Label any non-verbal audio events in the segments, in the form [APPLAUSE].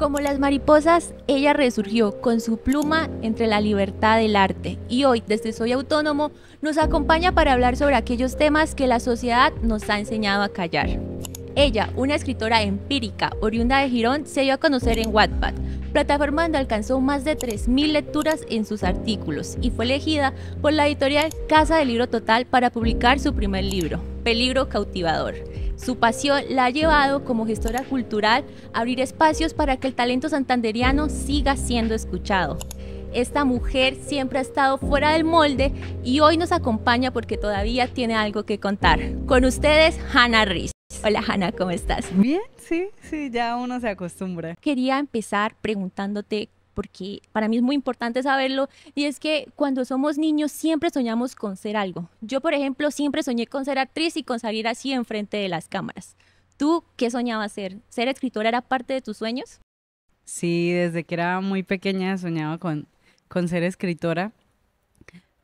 Como las mariposas, ella resurgió con su pluma entre la libertad del arte y hoy, desde Soy Autónomo, nos acompaña para hablar sobre aquellos temas que la sociedad nos ha enseñado a callar. Ella, una escritora empírica oriunda de Girón, se dio a conocer en Wattpad, Plataformando, alcanzó más de 3.000 lecturas en sus artículos y fue elegida por la editorial Casa del Libro Total para publicar su primer libro, Peligro Cautivador. Su pasión la ha llevado como gestora cultural a abrir espacios para que el talento santanderiano siga siendo escuchado. Esta mujer siempre ha estado fuera del molde y hoy nos acompaña porque todavía tiene algo que contar. Con ustedes, Hannah Riz. Hola Hanna, ¿cómo estás? Bien, sí, sí, ya uno se acostumbra. Quería empezar preguntándote porque para mí es muy importante saberlo, y es que cuando somos niños siempre soñamos con ser algo. Yo, por ejemplo, siempre soñé con ser actriz y con salir así enfrente de las cámaras. ¿Tú qué soñabas ser? ¿Ser escritora era parte de tus sueños? Sí, desde que era muy pequeña soñaba con, con ser escritora,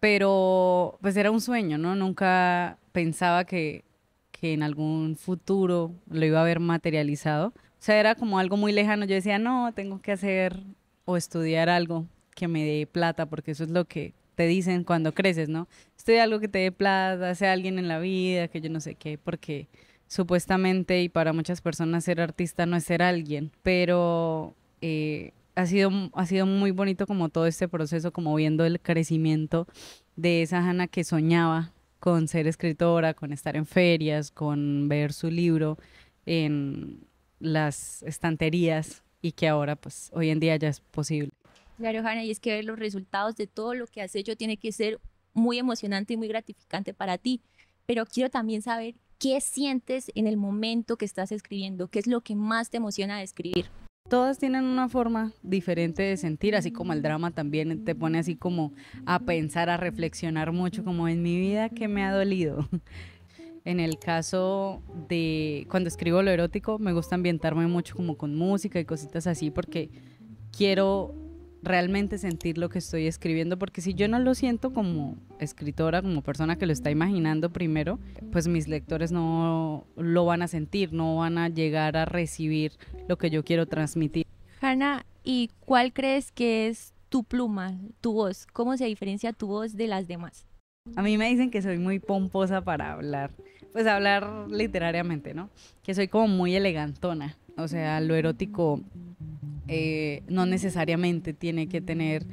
pero pues era un sueño, ¿no? Nunca pensaba que, que en algún futuro lo iba a ver materializado. O sea, era como algo muy lejano. Yo decía, no, tengo que hacer estudiar algo que me dé plata, porque eso es lo que te dicen cuando creces, ¿no? Estudia algo que te dé plata, sea alguien en la vida, que yo no sé qué, porque supuestamente y para muchas personas ser artista no es ser alguien, pero eh, ha, sido, ha sido muy bonito como todo este proceso, como viendo el crecimiento de esa Hanna que soñaba con ser escritora, con estar en ferias, con ver su libro en las estanterías y que ahora pues hoy en día ya es posible. Claro, Hanna, y es que ver los resultados de todo lo que has hecho tiene que ser muy emocionante y muy gratificante para ti, pero quiero también saber qué sientes en el momento que estás escribiendo, qué es lo que más te emociona de escribir. Todas tienen una forma diferente de sentir, así como el drama también te pone así como a pensar, a reflexionar mucho, como en mi vida que me ha dolido. En el caso de cuando escribo lo erótico, me gusta ambientarme mucho como con música y cositas así porque quiero realmente sentir lo que estoy escribiendo, porque si yo no lo siento como escritora, como persona que lo está imaginando primero, pues mis lectores no lo van a sentir, no van a llegar a recibir lo que yo quiero transmitir. Hanna, ¿y cuál crees que es tu pluma, tu voz? ¿Cómo se diferencia tu voz de las demás? A mí me dicen que soy muy pomposa para hablar pues hablar literariamente, ¿no? Que soy como muy elegantona. O sea, lo erótico eh, no necesariamente tiene que tener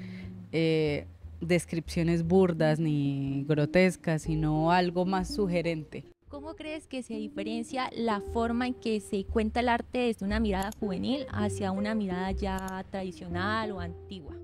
eh, descripciones burdas ni grotescas, sino algo más sugerente. ¿Cómo crees que se diferencia la forma en que se cuenta el arte desde una mirada juvenil hacia una mirada ya tradicional o antigua?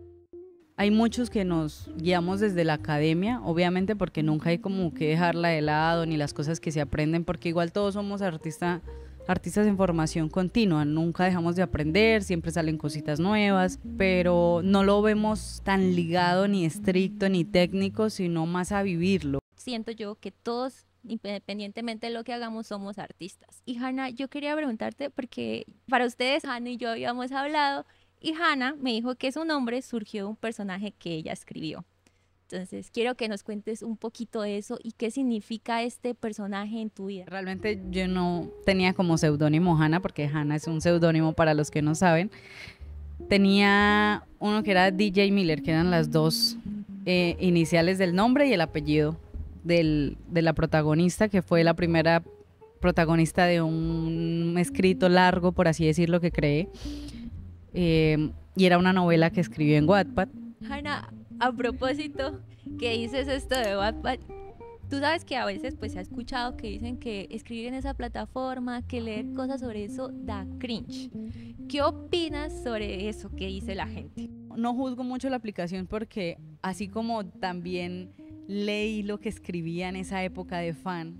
Hay muchos que nos guiamos desde la academia, obviamente porque nunca hay como que dejarla de lado ni las cosas que se aprenden, porque igual todos somos artistas artistas en formación continua, nunca dejamos de aprender, siempre salen cositas nuevas, pero no lo vemos tan ligado ni estricto ni técnico, sino más a vivirlo. Siento yo que todos independientemente de lo que hagamos, somos artistas. Y Hanna, yo quería preguntarte, porque para ustedes, Hanna y yo habíamos hablado y Hannah me dijo que su nombre surgió de un personaje que ella escribió. Entonces, quiero que nos cuentes un poquito de eso y qué significa este personaje en tu vida. Realmente yo no tenía como seudónimo Hannah, porque Hannah es un seudónimo para los que no saben. Tenía uno que era DJ Miller, que eran las dos eh, iniciales del nombre y el apellido de la protagonista, que fue la primera protagonista de un escrito largo, por así decirlo, que creé. Em, y era una novela que escribí en Wattpad. Hanna, a propósito, que dices esto de Wattpad, tú sabes que a veces pues se ha escuchado que dicen que escribir en esa plataforma, que leer cosas sobre eso da cringe. ¿Qué opinas sobre eso que dice la gente? No juzgo mucho la aplicación porque así como también leí lo que escribía en esa época de fan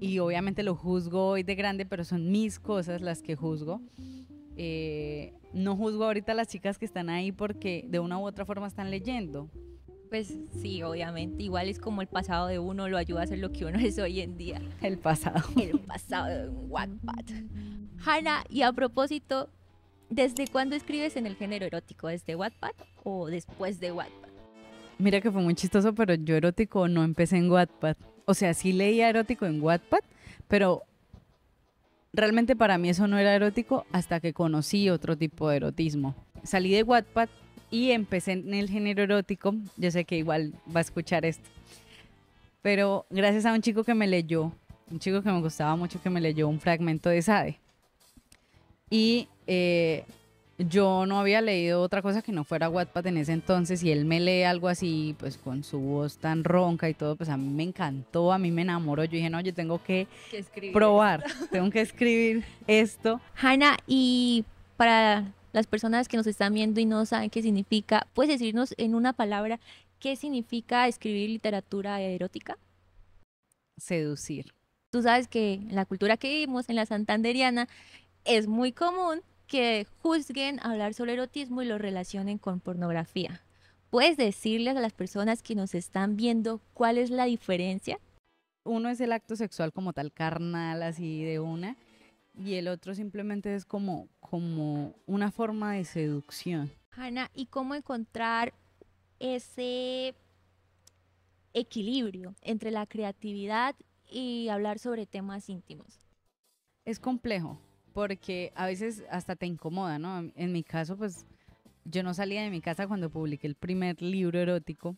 y obviamente lo juzgo hoy de grande, pero son mis cosas las que juzgo. Eh, no juzgo ahorita a las chicas que están ahí porque de una u otra forma están leyendo. Pues sí, obviamente. Igual es como el pasado de uno lo ayuda a ser lo que uno [LAUGHS] es hoy en día. El pasado. El pasado de Wattpad. Hannah, y a propósito, ¿desde cuándo escribes en el género erótico? ¿Desde Wattpad o después de Wattpad? Mira que fue muy chistoso, pero yo erótico no empecé en Wattpad. O sea, sí leía erótico en Wattpad, pero realmente para mí eso no era erótico hasta que conocí otro tipo de erotismo. Salí de Wattpad y empecé en el género erótico. Yo sé que igual va a escuchar esto. Pero gracias a un chico que me leyó, un chico que me gustaba mucho que me leyó un fragmento de Sade. Y eh, yo no había leído otra cosa que no fuera Wattpad en ese entonces y él me lee algo así, pues con su voz tan ronca y todo, pues a mí me encantó, a mí me enamoró. Yo dije, no, yo tengo que, probar, tengo que escribir esto. Hanna, y para las personas que nos están viendo y no saben qué significa, ¿puedes decirnos en una palabra qué significa escribir literatura erótica? Seducir. Tú sabes que la cultura que vivimos, en la santanderiana, es muy común que juzguen hablar sobre erotismo y lo relacionen con pornografía. ¿Puedes decirles a las personas que nos están viendo cuál es la diferencia? Uno es el acto sexual como tal, carnal, así de una, y el otro simplemente es como, como una forma de seducción. Hanna, ¿y cómo encontrar ese equilibrio entre la creatividad y hablar sobre temas íntimos? Es complejo, porque a veces hasta te incomoda, ¿no? En mi caso, pues yo no salía de mi casa cuando publiqué el primer libro erótico.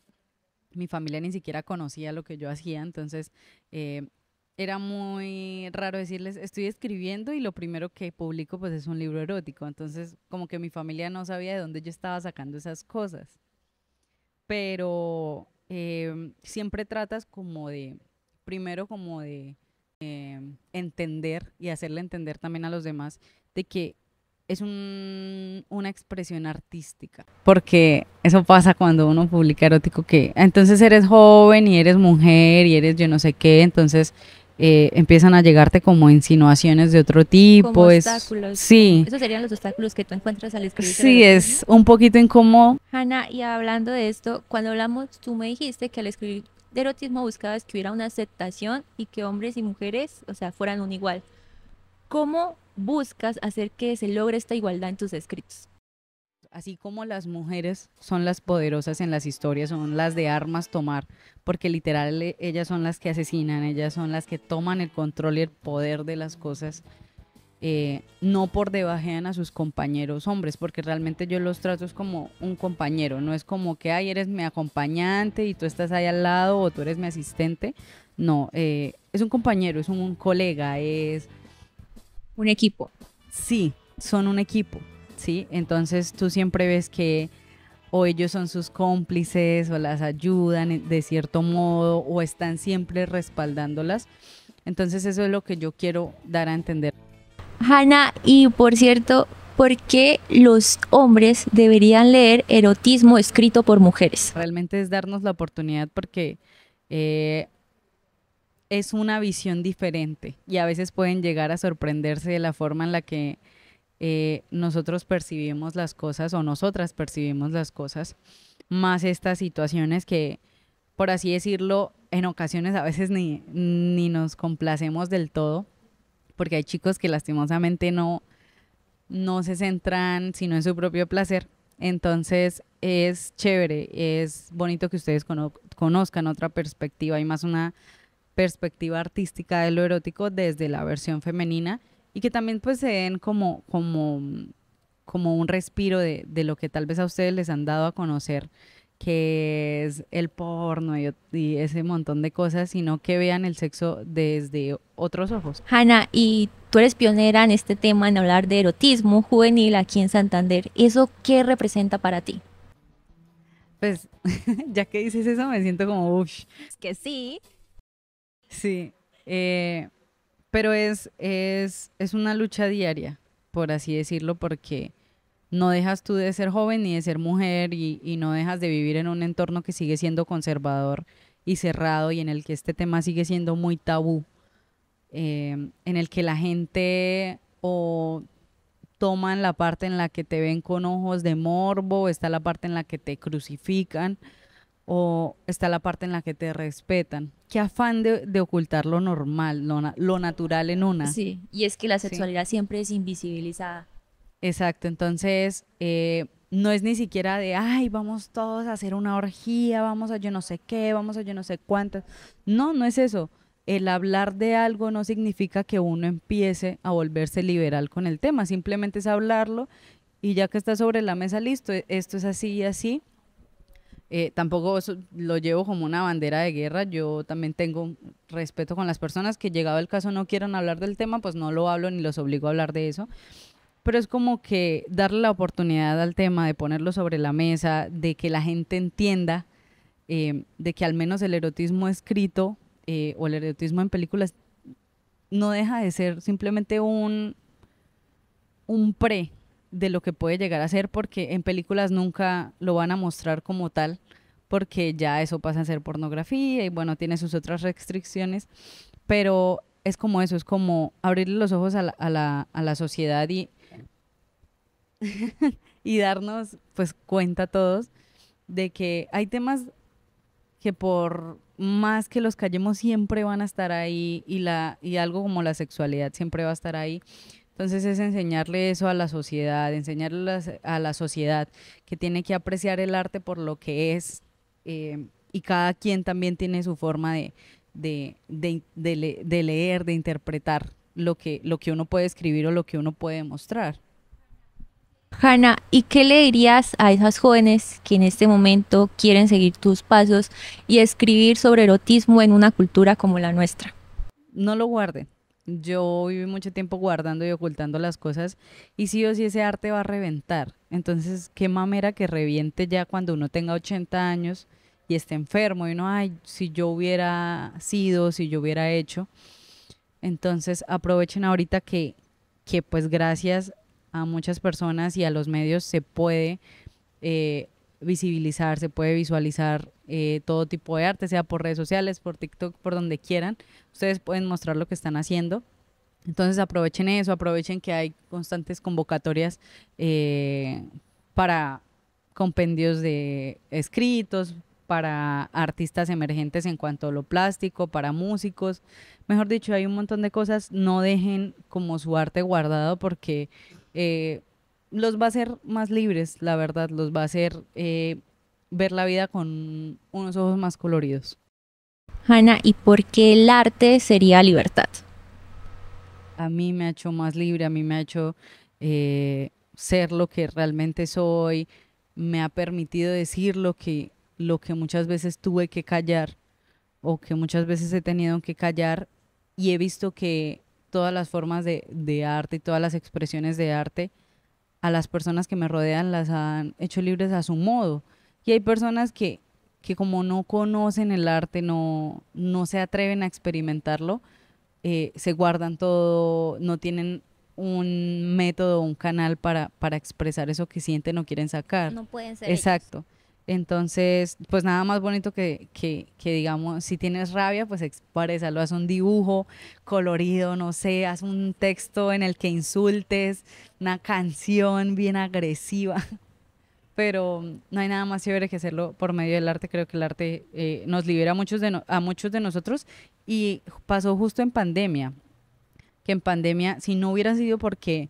Mi familia ni siquiera conocía lo que yo hacía, entonces eh, era muy raro decirles, estoy escribiendo y lo primero que publico pues es un libro erótico, entonces como que mi familia no sabía de dónde yo estaba sacando esas cosas. Pero eh, siempre tratas como de, primero como de Em, entender y hacerle entender también a los demás de que es una expresión artística, porque eso pasa cuando uno publica erótico que ah, entonces eres joven y eres mujer y eres yo no sé qué, entonces eh, empiezan a llegarte como insinuaciones de otro tipo. es, obstáculos. Sí. Esos serían los obstáculos que tú encuentras al escribir. Sí, es un poquito incómodo. Hanna, y hablando de esto, cuando hablamos, tú me dijiste que al escribir de erotismo buscabas que hubiera una aceptación y que hombres y mujeres, o sea, fueran un igual. ¿Cómo buscas hacer que se logre esta igualdad en tus escritos? Así como las mujeres son las poderosas en las historias, son las de armas tomar, porque literal eh, ellas son las que asesinan, ellas son las que toman el control y el poder de las cosas. Eh, no por debajean a sus compañeros hombres, porque realmente yo los trato como un compañero, no es como que, ay, eres mi acompañante y tú estás ahí al lado o tú eres mi asistente, no, eh, es un compañero, es un colega, es... Un equipo. Sí, son un equipo, ¿sí? Entonces tú siempre ves que o ellos son sus cómplices o las ayudan de cierto modo o están siempre respaldándolas. Entonces eso es lo que yo quiero dar a entender. Hanna, y por cierto, ¿por qué los hombres deberían leer erotismo escrito por mujeres? Realmente es darnos la oportunidad porque eh, es una visión diferente y a veces pueden llegar a sorprenderse de la forma en la que eh, nosotros percibimos las cosas o nosotras percibimos las cosas, más estas situaciones que, por así decirlo, en ocasiones a veces ni, ni nos complacemos del todo porque hay chicos que lastimosamente no, no se centran sino en su propio placer. Entonces es chévere, es bonito que ustedes conozcan otra perspectiva y más una perspectiva artística de lo erótico desde la versión femenina y que también pues se den como, como, como un respiro de, de lo que tal vez a ustedes les han dado a conocer que es el porno y, ese montón de cosas, sino que vean el sexo desde otros ojos. Hanna, y tú eres pionera en este tema, en hablar de erotismo juvenil aquí en Santander. ¿Eso qué representa para ti? Pues, [LAUGHS] ya que dices eso, me siento como, uff. Es que sí. Sí, eh, pero es, es, es una lucha diaria, por así decirlo, porque no dejas tú de ser joven ni de ser mujer y, no dejas de vivir en un entorno que sigue siendo conservador y cerrado y en el que este tema sigue siendo muy tabú, eh, en el que la gente o toman la parte en la que te ven con ojos de morbo, está la parte en la que te crucifican o está la parte en la que te respetan. Qué afán de, ocultar lo normal, lo, natural en una. Sí, y es que la sexualidad siempre es invisibilizada. Exacto, entonces eh, no es ni siquiera de, ay, vamos todos a hacer una orgía, vamos a yo no sé qué, vamos a yo no sé cuántas. No, no es eso. El hablar de algo no significa que uno empiece a volverse liberal con el tema, simplemente es hablarlo y ya que está sobre la mesa, listo, e, esto es así y así. Eh, tampoco lo llevo como una bandera de guerra. Yo también tengo respeto con las personas que llegado el caso no quieran hablar del tema, pues no lo hablo ni los obligo a hablar de eso pero es como que darle la oportunidad al tema de ponerlo sobre la mesa, de que la gente entienda eh, de que al menos el erotismo escrito eh, o el erotismo en películas no deja de ser simplemente un, un pre de lo que puede llegar a ser, porque en películas nunca lo van a mostrar como tal, porque ya eso pasa a ser pornografía y bueno, tiene sus otras restricciones, pero es como eso, es como abrirle los ojos a a la sociedad y [LAUGHS] y darnos pues cuenta a todos de que hay temas que por más que los callemos siempre van a estar ahí y, la, y algo como la sexualidad siempre va a estar ahí. Entonces es enseñarle eso a la sociedad, enseñarle a la sociedad que tiene que apreciar el arte por lo que es eh, y cada quien también tiene su forma de, de, de, de, leer, de interpretar lo que, lo que uno puede escribir o lo que uno puede mostrar. Hanna, ¿y qué le dirías a esas jóvenes que en este momento quieren seguir tus pasos y escribir sobre erotismo en una cultura como la nuestra? No lo guarden. Yo viví mucho tiempo guardando y ocultando las cosas y sí o sí ese arte va a reventar. Entonces, qué mamera que reviente ya cuando uno tenga 80 años y esté enfermo y no ay, si yo hubiera sido, si yo hubiera hecho. Entonces, aprovechen ahorita que, que pues gracias a muchas personas y a los medios se puede eh, visibilizar, se puede visualizar eh, todo tipo de arte, sea por redes sociales, por TikTok, por donde quieran. Ustedes pueden mostrar lo que están haciendo. Entonces aprovechen eso, aprovechen que hay constantes convocatorias eh, para compendios de escritos, para artistas emergentes en cuanto a lo plástico, para músicos. Mejor dicho, hay un montón de cosas. No dejen como su arte guardado porque eh, los va a hacer más libres, la verdad, los va a hacer eh, ver la vida con unos ojos más coloridos. Hanna, ¿y por qué el arte sería libertad? A mí me ha hecho más libre, a mí me ha hecho eh, ser lo que realmente soy, me ha permitido decir lo que, lo que muchas veces tuve que callar o que muchas veces he tenido que callar y he visto que todas las formas de, arte y todas las expresiones de arte a las personas que me rodean las han hecho libres a su modo. Y hay personas que, que como no conocen el arte, no, no se atreven a experimentarlo, eh, se guardan todo, no tienen un método, un canal para, para expresar eso que sienten o quieren sacar. No pueden ser. Exacto. Entonces, pues nada más bonito que, digamos, si tienes rabia, pues exprésalo, haz un dibujo colorido, no sé, haz un texto en el que insultes, una canción bien agresiva. [LAUGHS] Pero no hay nada más chévere que hacerlo por medio del arte. Creo que el arte eh, nos libera a muchos, de a muchos de nosotros y pasó justo en pandemia. Que en pandemia, si no hubiera sido porque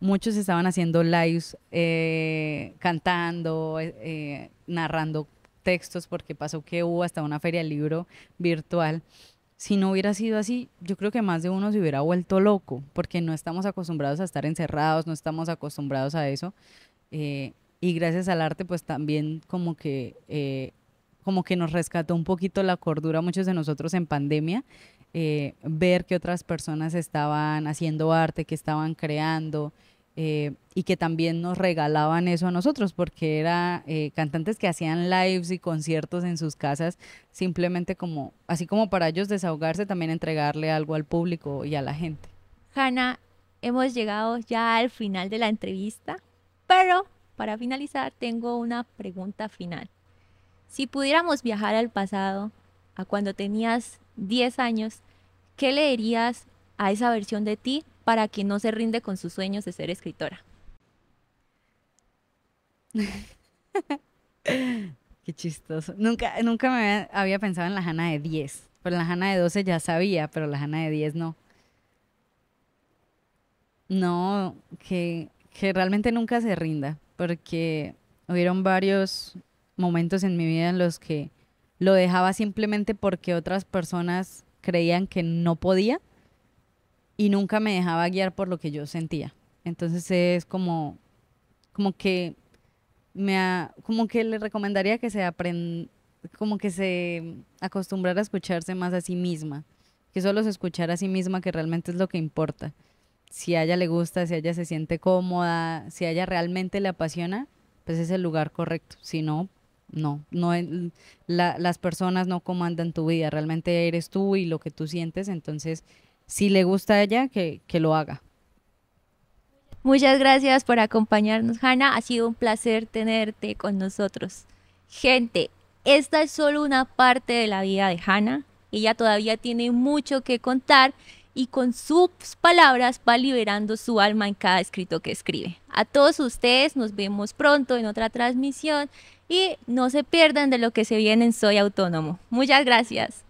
muchos estaban haciendo lives eh, cantando, eh, eh narrando textos, porque pasó que hubo hasta una feria del libro virtual. Si no hubiera sido así, yo creo que más de uno se hubiera vuelto loco, porque no estamos acostumbrados a estar encerrados, no estamos acostumbrados a eso. Eh, y gracias al arte, pues también como que, eh, como que nos rescató un poquito la cordura muchos de nosotros en pandemia. Eh, ver que otras personas estaban haciendo arte, que estaban creando, eh, y que también nos regalaban eso a nosotros, porque eran eh, cantantes que hacían lives y conciertos en sus casas, simplemente como, así como para ellos desahogarse, también entregarle algo al público y a la gente. Hanna, hemos llegado ya al final de la entrevista, pero para finalizar tengo una pregunta final. Si pudiéramos viajar al pasado, a cuando tenías 10 años, ¿qué leerías dirías a esa versión de ti para que no se rinde con sus sueños de ser escritora. [LAUGHS] Qué chistoso. Nunca, nunca me había, pensado en la Jana de 10. Pero la Jana de 12 ya sabía, pero la Jana de 10 no. No, que, que realmente nunca se rinda, porque hubieron varios momentos en mi vida en los que lo dejaba simplemente porque otras personas creían que no podía y nunca me dejaba guiar por lo que yo sentía. Entonces es como, como que me ha, como que le recomendaría que se aprenda, como que se acostumbrara a escucharse más a sí misma, que solo se escuchara a sí misma que realmente es lo que importa. Si a ella le gusta, si ella se siente cómoda, si a ella realmente le apasiona, pues es el lugar correcto. Si no, no, no las personas no comandan tu vida, realmente eres tú y lo que tú sientes, entonces si le gusta a ella, que, lo haga. Muchas gracias por acompañarnos, Hanna. Ha sido un placer tenerte con nosotros. Gente, esta es solo una parte de la vida de Hannah. Ella todavía tiene mucho que contar y con sus palabras va liberando su alma en cada escrito que escribe. A todos ustedes nos vemos pronto en otra transmisión y no se pierdan de lo que se viene en Soy Autónomo. Muchas gracias.